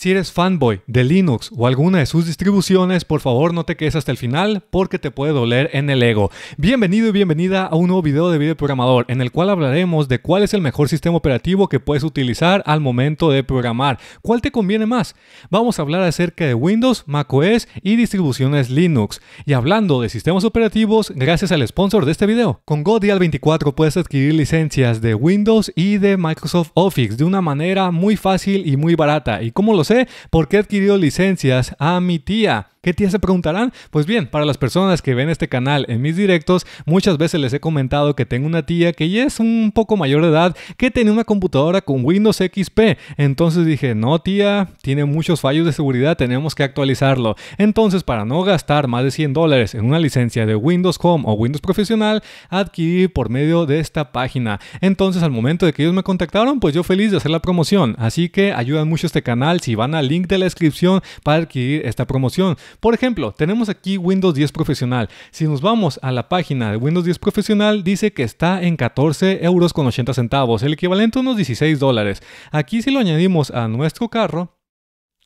Si eres fanboy de Linux o alguna de sus distribuciones, por favor no te quedes hasta el final porque te puede doler en el ego. Bienvenido y bienvenida a un nuevo video de Video Programador en el cual hablaremos de cuál es el mejor sistema operativo que puedes utilizar al momento de programar, cuál te conviene más. Vamos a hablar acerca de Windows, macOS y distribuciones Linux. Y hablando de sistemas operativos, gracias al sponsor de este video. Con GoDial24 puedes adquirir licencias de Windows y de Microsoft Office de una manera muy fácil y muy barata. ¿Y cómo los porque por qué he adquirido licencias a mi tía. ¿Qué tía se preguntarán? Pues bien, para las personas que ven este canal en mis directos, muchas veces les he comentado que tengo una tía que ya es un poco mayor de edad, que tenía una computadora con Windows XP. Entonces dije, no tía, tiene muchos fallos de seguridad, tenemos que actualizarlo. Entonces, para no gastar más de 100 dólares en una licencia de Windows Home o Windows Profesional, adquirí por medio de esta página. Entonces, al momento de que ellos me contactaron, pues yo feliz de hacer la promoción. Así que ayudan mucho este canal si van al link de la descripción para adquirir esta promoción. Por ejemplo, tenemos aquí Windows 10 Profesional. Si nos vamos a la página de Windows 10 Profesional, dice que está en 14 euros con 80 centavos, el equivalente a unos 16 dólares. Aquí si lo añadimos a nuestro carro,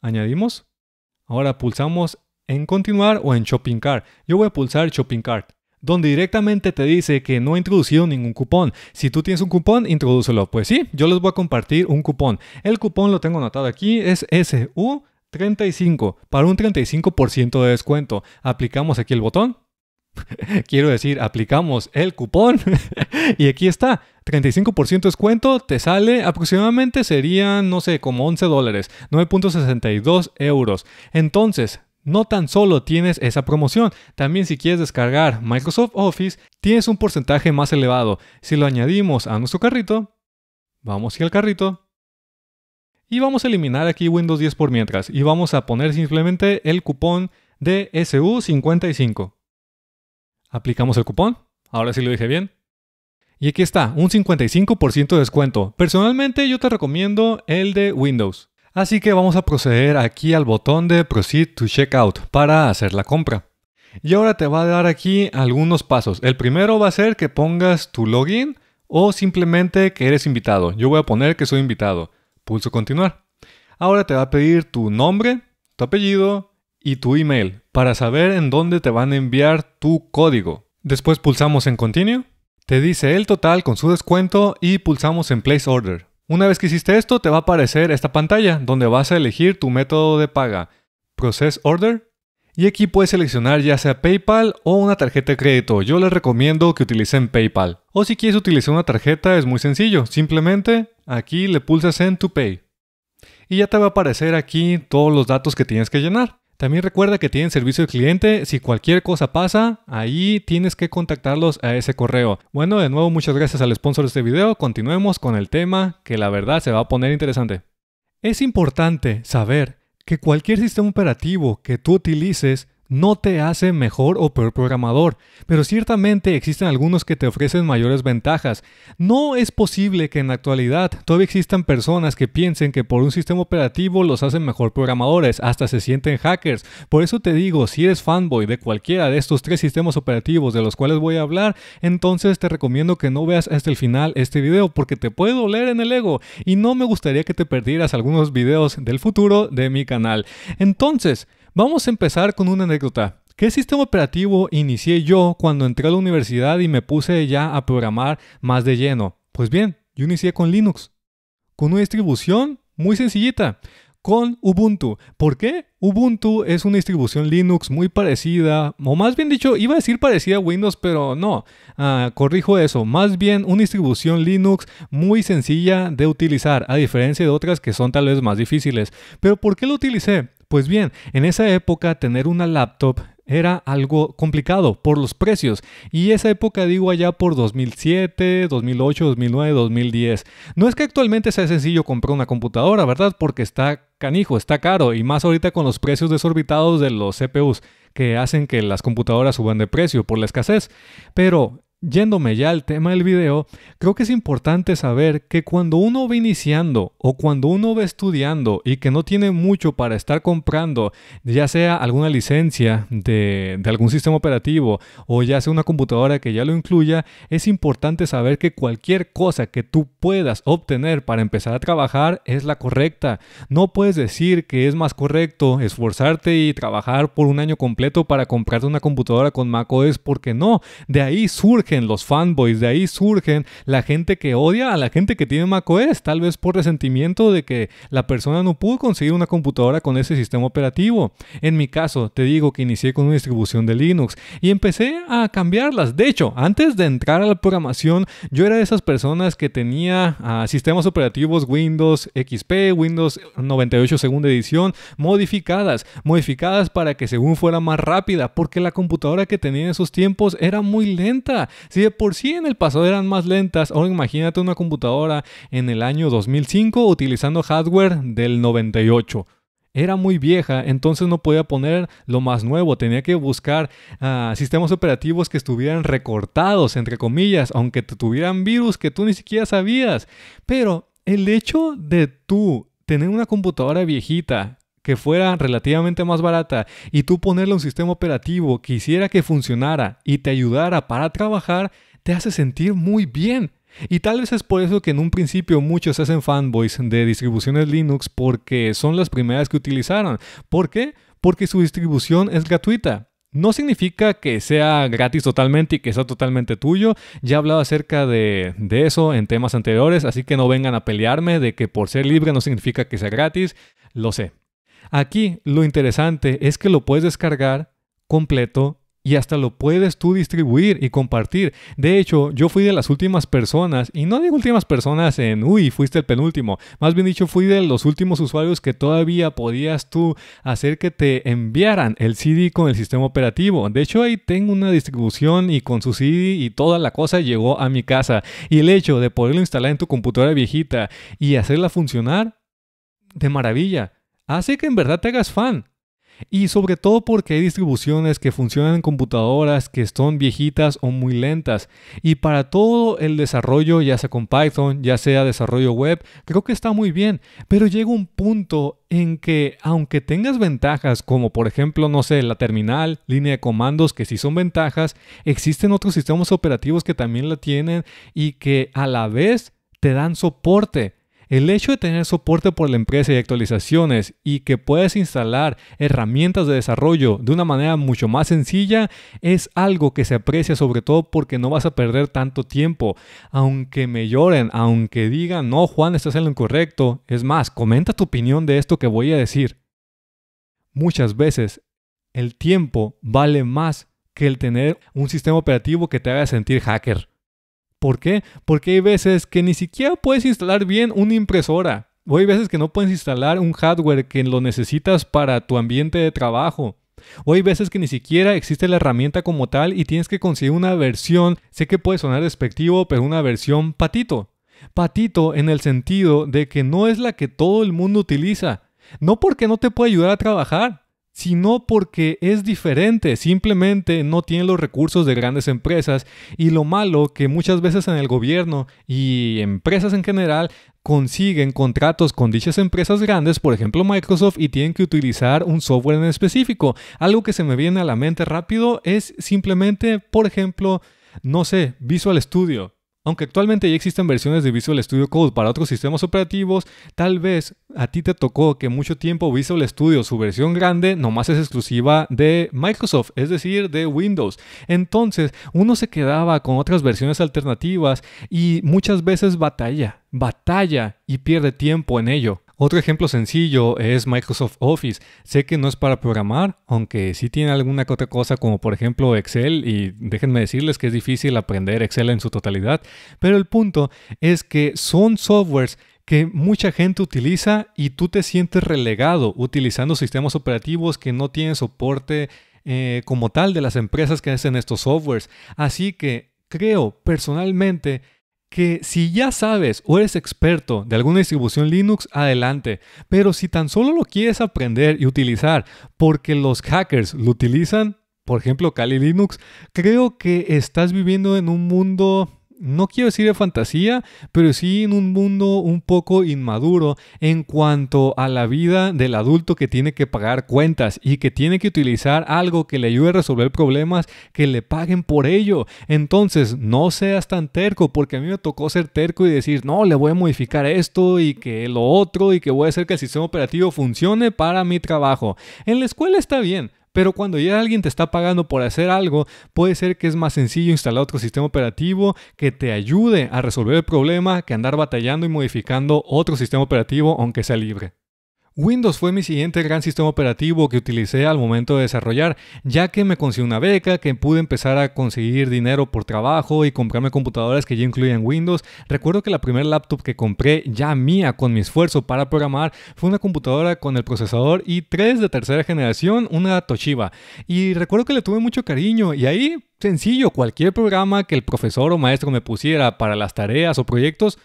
añadimos, ahora pulsamos en continuar o en shopping cart. Yo voy a pulsar shopping cart donde directamente te dice que no ha introducido ningún cupón. Si tú tienes un cupón, introdúcelo. Pues sí, yo les voy a compartir un cupón. El cupón lo tengo anotado aquí, es SU. 35 para un 35% de descuento. Aplicamos aquí el botón. Quiero decir, aplicamos el cupón y aquí está, 35% de descuento, te sale aproximadamente serían, no sé, como 11 dólares, 9.62 euros. Entonces, no tan solo tienes esa promoción, también si quieres descargar Microsoft Office, tienes un porcentaje más elevado. Si lo añadimos a nuestro carrito, vamos al carrito, y vamos a eliminar aquí Windows 10 por mientras, y vamos a poner simplemente el cupón de SU55. Aplicamos el cupón, ahora sí lo dije bien. Y aquí está, un 55% de descuento. Personalmente yo te recomiendo el de Windows. Así que vamos a proceder aquí al botón de Proceed to Checkout para hacer la compra. Y ahora te va a dar aquí algunos pasos. El primero va a ser que pongas tu login o simplemente que eres invitado. Yo voy a poner que soy invitado. Pulso continuar. Ahora te va a pedir tu nombre, tu apellido y tu email para saber en dónde te van a enviar tu código. Después pulsamos en Continue. Te dice el total con su descuento y pulsamos en Place Order. Una vez que hiciste esto, te va a aparecer esta pantalla donde vas a elegir tu método de paga, Process Order, y aquí puedes seleccionar ya sea PayPal o una tarjeta de crédito. Yo les recomiendo que utilicen PayPal. O si quieres utilizar una tarjeta es muy sencillo, simplemente aquí le pulsas en To Pay. Y ya te va a aparecer aquí todos los datos que tienes que llenar. También recuerda que tienen servicio al cliente. Si cualquier cosa pasa, ahí tienes que contactarlos a ese correo. Bueno, de nuevo, muchas gracias al sponsor de este video. Continuemos con el tema que la verdad se va a poner interesante. Es importante saber que cualquier sistema operativo que tú utilices no te hace mejor o peor programador, pero ciertamente existen algunos que te ofrecen mayores ventajas. No es posible que en la actualidad todavía existan personas que piensen que por un sistema operativo los hacen mejor programadores, hasta se sienten hackers. Por eso te digo, si eres fanboy de cualquiera de estos tres sistemas operativos de los cuales voy a hablar, entonces te recomiendo que no veas hasta el final este video porque te puede doler en el ego y no me gustaría que te perdieras algunos videos del futuro de mi canal. Entonces, Vamos a empezar con una anécdota. ¿Qué sistema operativo inicié yo cuando entré a la universidad y me puse ya a programar más de lleno? Pues bien, yo inicié con Linux, con una distribución muy sencillita, con Ubuntu. ¿Por qué? Ubuntu es una distribución Linux muy parecida, o más bien dicho, iba a decir parecida a Windows, pero no, ah, corrijo eso, más bien una distribución Linux muy sencilla de utilizar, a diferencia de otras que son tal vez más difíciles. Pero ¿por qué lo utilicé? Pues bien, en esa época tener una laptop era algo complicado por los precios. Y esa época digo allá por 2007, 2008, 2009, 2010. No es que actualmente sea sencillo comprar una computadora, ¿verdad? Porque está canijo, está caro. Y más ahorita con los precios desorbitados de los CPUs que hacen que las computadoras suban de precio por la escasez. Pero Yéndome ya al tema del video, creo que es importante saber que cuando uno va iniciando o cuando uno va estudiando y que no tiene mucho para estar comprando, ya sea alguna licencia de, algún sistema operativo o ya sea una computadora que ya lo incluya, es importante saber que cualquier cosa que tú puedas obtener para empezar a trabajar es la correcta. No puedes decir que es más correcto esforzarte y trabajar por un año completo para comprarte una computadora con macOS porque no, de ahí surge los fanboys, de ahí surgen la gente que odia a la gente que tiene macOS, tal vez por resentimiento de que la persona no pudo conseguir una computadora con ese sistema operativo. En mi caso, te digo que inicié con una distribución de Linux y empecé a cambiarlas. De hecho, antes de entrar a la programación, yo era de esas personas que tenía ah, sistemas operativos Windows XP, Windows 98 segunda edición, modificadas, modificadas para que según fuera más rápida, porque la computadora que tenía en esos tiempos era muy lenta. Si de por sí en el pasado eran más lentas, ahora imagínate una computadora en el año 2005 utilizando hardware del 98 era muy vieja, entonces no podía poner lo más nuevo, tenía que buscar ah, sistemas operativos que estuvieran recortados, entre comillas, aunque tuvieran virus que tú ni siquiera sabías. Pero el hecho de tú tener una computadora viejita que fuera relativamente más barata y tú ponerle un sistema operativo que hiciera que funcionara y te ayudara para trabajar, te hace sentir muy bien. Y tal vez es por eso que en un principio muchos hacen fanboys de distribuciones Linux porque son las primeras que utilizaron. ¿Por qué? Porque su distribución es gratuita. No significa que sea gratis totalmente y que sea totalmente tuyo. Ya he hablado acerca de, de, eso en temas anteriores, así que no vengan a pelearme de que por ser libre no significa que sea gratis. Lo sé, Aquí lo interesante es que lo puedes descargar completo y hasta lo puedes tú distribuir y compartir. De hecho, yo fui de las últimas personas, y no digo últimas personas en, uy, fuiste el penúltimo, más bien dicho, fui de los últimos usuarios que todavía podías tú hacer que te enviaran el CD con el sistema operativo. De hecho, ahí tengo una distribución y con su CD y toda la cosa llegó a mi casa. Y el hecho de poderlo instalar en tu computadora viejita y hacerla funcionar, de maravilla hace que en verdad te hagas fan. Y sobre todo porque hay distribuciones que funcionan en computadoras que son viejitas o muy lentas. Y para todo el desarrollo, ya sea con Python, ya sea desarrollo web, creo que está muy bien. Pero llega un punto en que aunque tengas ventajas como por ejemplo, no sé, la terminal, línea de comandos, que sí son ventajas, existen otros sistemas operativos que también la tienen y que a la vez te dan soporte el hecho de tener soporte por la empresa y actualizaciones y que puedes instalar herramientas de desarrollo de una manera mucho más sencilla es algo que se aprecia sobre todo porque no vas a perder tanto tiempo. Aunque me lloren, aunque digan, no Juan, estás en lo incorrecto. Es más, comenta tu opinión de esto que voy a decir. Muchas veces el tiempo vale más que el tener un sistema operativo que te haga sentir hacker. ¿Por qué? Porque hay veces que ni siquiera puedes instalar bien una impresora. O hay veces que no puedes instalar un hardware que lo necesitas para tu ambiente de trabajo. O hay veces que ni siquiera existe la herramienta como tal y tienes que conseguir una versión, sé que puede sonar despectivo, pero una versión patito. Patito en el sentido de que no es la que todo el mundo utiliza. No porque no te pueda ayudar a trabajar, sino porque es diferente, simplemente no tiene los recursos de grandes empresas y lo malo que muchas veces en el gobierno y empresas en general consiguen contratos con dichas empresas grandes, por ejemplo Microsoft, y tienen que utilizar un software en específico. Algo que se me viene a la mente rápido es simplemente, por ejemplo, no sé, Visual Studio. Aunque actualmente ya existen versiones de Visual Studio Code para otros sistemas operativos, tal vez a ti te tocó que mucho tiempo Visual Studio, su versión grande, nomás es exclusiva de Microsoft, es decir, de Windows. Entonces, uno se quedaba con otras versiones alternativas y muchas veces batalla, batalla y pierde tiempo en ello. Otro ejemplo sencillo es Microsoft Office. Sé que no es para programar, aunque sí tiene alguna otra cosa como por ejemplo Excel y déjenme decirles que es difícil aprender Excel en su totalidad, pero el punto es que son softwares que mucha gente utiliza y tú te sientes relegado utilizando sistemas operativos que no tienen soporte eh, como tal de las empresas que hacen estos softwares. Así que creo personalmente que si ya sabes o eres experto de alguna distribución Linux, adelante. Pero si tan solo lo quieres aprender y utilizar porque los hackers lo utilizan, por ejemplo, Kali Linux, creo que estás viviendo en un mundo no quiero decir de fantasía, pero sí en un mundo un poco inmaduro en cuanto a la vida del adulto que tiene que pagar cuentas y que tiene que utilizar algo que le ayude a resolver problemas, que le paguen por ello. Entonces, no seas tan terco, porque a mí me tocó ser terco y decir, no, le voy a modificar esto y que lo otro y que voy a hacer que el sistema operativo funcione para mi trabajo. En la escuela está bien, pero cuando ya alguien te está pagando por hacer algo, puede ser que es más sencillo instalar otro sistema operativo que te ayude a resolver el problema que andar batallando y modificando otro sistema operativo aunque sea libre. Windows fue mi siguiente gran sistema operativo que utilicé al momento de desarrollar, ya que me conseguí una beca, que pude empezar a conseguir dinero por trabajo y comprarme computadoras que ya incluían Windows. Recuerdo que la primera laptop que compré ya mía con mi esfuerzo para programar fue una computadora con el procesador i3 de tercera generación, una Toshiba. Y recuerdo que le tuve mucho cariño y ahí sencillo, cualquier programa que el profesor o maestro me pusiera para las tareas o proyectos,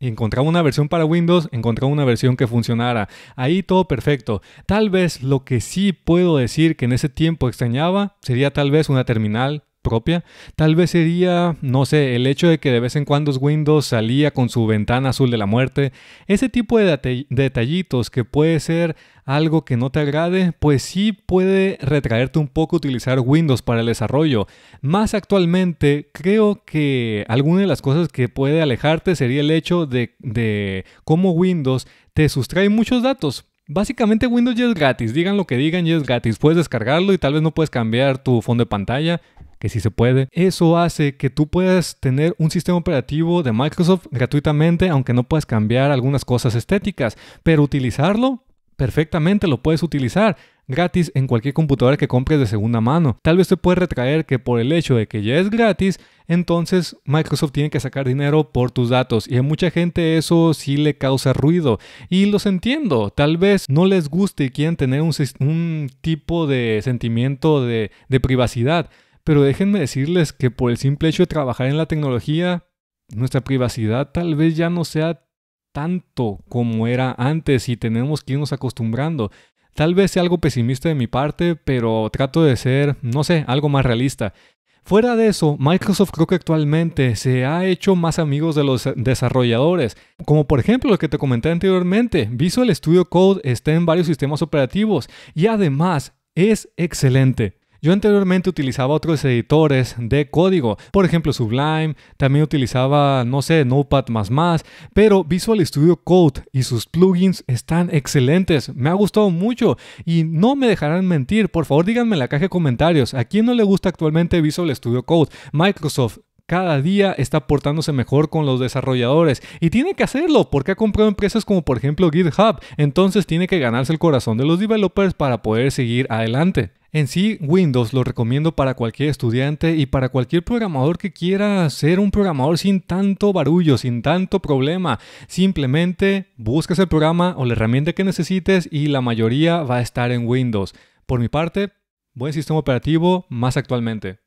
encontraba una versión para Windows, encontraba una versión que funcionara. Ahí todo perfecto. Tal vez lo que sí puedo decir que en ese tiempo extrañaba sería tal vez una terminal propia. Tal vez sería, no sé, el hecho de que de vez en cuando Windows salía con su ventana azul de la muerte. Ese tipo de detallitos que puede ser algo que no te agrade, pues sí puede retraerte un poco utilizar Windows para el desarrollo. Más actualmente, creo que alguna de las cosas que puede alejarte sería el hecho de, cómo Windows te sustrae muchos datos. Básicamente Windows ya es gratis, digan lo que digan, ya es gratis. Puedes descargarlo y tal vez no puedes cambiar tu fondo de pantalla, que sí se puede. Eso hace que tú puedas tener un sistema operativo de Microsoft gratuitamente, aunque no puedas cambiar algunas cosas estéticas, pero utilizarlo perfectamente lo puedes utilizar gratis en cualquier computadora que compres de segunda mano. Tal vez te puedes retraer que por el hecho de que ya es gratis, entonces Microsoft tiene que sacar dinero por tus datos y a mucha gente eso sí le causa ruido y los entiendo, tal vez no les guste y tener un, tipo de sentimiento de, de privacidad. Pero déjenme decirles que por el simple hecho de trabajar en la tecnología, nuestra privacidad tal vez ya no sea tanto como era antes y tenemos que irnos acostumbrando. Tal vez sea algo pesimista de mi parte, pero trato de ser, no sé, algo más realista. Fuera de eso, Microsoft creo que actualmente se ha hecho más amigos de los desarrolladores, como por ejemplo lo que te comenté anteriormente, Visual Studio Code está en varios sistemas operativos y además es excelente. Yo anteriormente utilizaba otros editores de código, por ejemplo Sublime, también utilizaba, no sé, Notepad++, pero Visual Studio Code y sus plugins están excelentes, me ha gustado mucho y no me dejarán mentir, por favor díganme en la caja de comentarios, ¿a quién no le gusta actualmente Visual Studio Code? Microsoft, cada día está portándose mejor con los desarrolladores y tiene que hacerlo porque ha comprado empresas como por ejemplo GitHub, entonces tiene que ganarse el corazón de los developers para poder seguir adelante. En sí, Windows lo recomiendo para cualquier estudiante y para cualquier programador que quiera ser un programador sin tanto barullo, sin tanto problema. Simplemente buscas el programa o la herramienta que necesites y la mayoría va a estar en Windows. Por mi parte, buen sistema operativo más actualmente.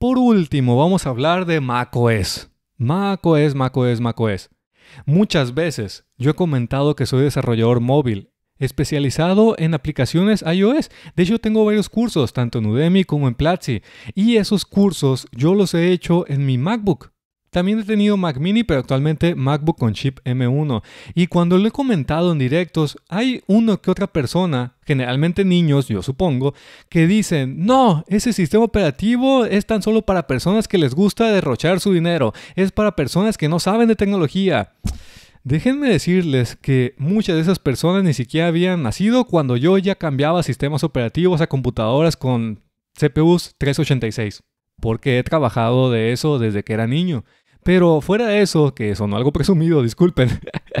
Por último, vamos a hablar de macOS. macOS, macOS, macOS. Muchas veces yo he comentado que soy desarrollador móvil especializado en aplicaciones iOS. De hecho, tengo varios cursos, tanto en Udemy como en Platzi. Y esos cursos yo los he hecho en mi MacBook. También he tenido Mac mini, pero actualmente MacBook con chip M1. Y cuando lo he comentado en directos, hay uno que otra persona, generalmente niños, yo supongo, que dicen, no, ese sistema operativo es tan solo para personas que les gusta derrochar su dinero, es para personas que no saben de tecnología. Déjenme decirles que muchas de esas personas ni siquiera habían nacido cuando yo ya cambiaba sistemas operativos a computadoras con CPUs 386, porque he trabajado de eso desde que era niño. Pero fuera de eso, que sonó algo presumido, disculpen,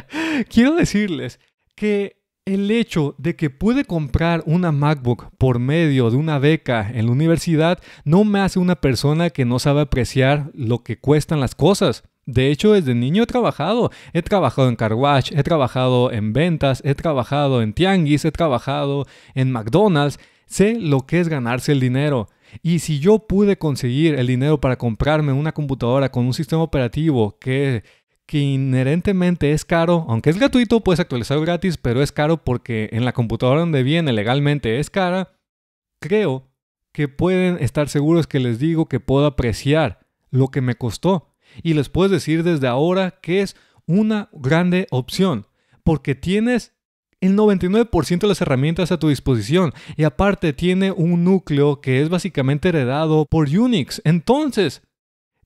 quiero decirles que el hecho de que pude comprar una MacBook por medio de una beca en la universidad no me hace una persona que no sabe apreciar lo que cuestan las cosas. De hecho, desde niño he trabajado. He trabajado en Carwash, he trabajado en ventas, he trabajado en tianguis, he trabajado en McDonald's. Sé lo que es ganarse el dinero. Y si yo pude conseguir el dinero para comprarme una computadora con un sistema operativo que, que inherentemente es caro, aunque es gratuito, puedes actualizarlo gratis, pero es caro porque en la computadora donde viene legalmente es cara, creo que pueden estar seguros que les digo que puedo apreciar lo que me costó y les puedes decir desde ahora que es una grande opción, porque tienes el 99% de las herramientas a tu disposición y aparte tiene un núcleo que es básicamente heredado por Unix. Entonces,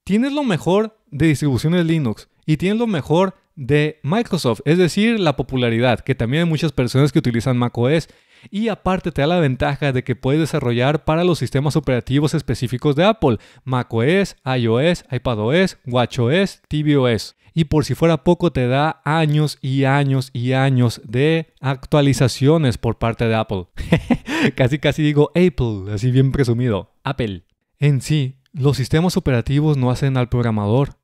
tienes lo mejor de distribuciones Linux y tienes lo mejor de Microsoft, es decir, la popularidad, que también hay muchas personas que utilizan macOS y aparte te da la ventaja de que puedes desarrollar para los sistemas operativos específicos de Apple, macOS, iOS, iPadOS, watchOS, tvOS. Y por si fuera poco te da años y años y años de actualizaciones por parte de Apple. casi casi digo Apple, así bien presumido, Apple. En sí, los sistemas operativos no hacen al programador,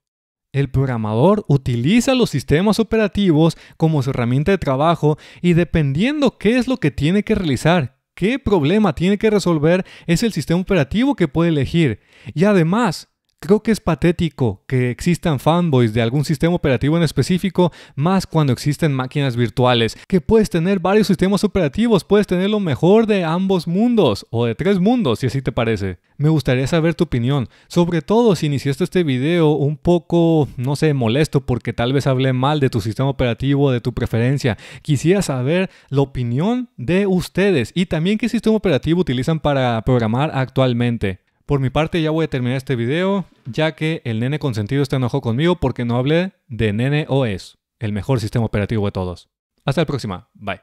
el programador utiliza los sistemas operativos como su herramienta de trabajo y dependiendo qué es lo que tiene que realizar, qué problema tiene que resolver, es el sistema operativo que puede elegir. Y además, Creo que es patético que existan fanboys de algún sistema operativo en específico, más cuando existen máquinas virtuales, que puedes tener varios sistemas operativos, puedes tener lo mejor de ambos mundos, o de tres mundos, si así te parece. Me gustaría saber tu opinión, sobre todo si iniciaste este video un poco, no sé, molesto porque tal vez hablé mal de tu sistema operativo, de tu preferencia. Quisiera saber la opinión de ustedes y también qué sistema operativo utilizan para programar actualmente. Por mi parte ya voy a terminar este video, ya que el nene consentido está enojado conmigo porque no hablé de nene OS, el mejor sistema operativo de todos. Hasta la próxima, bye.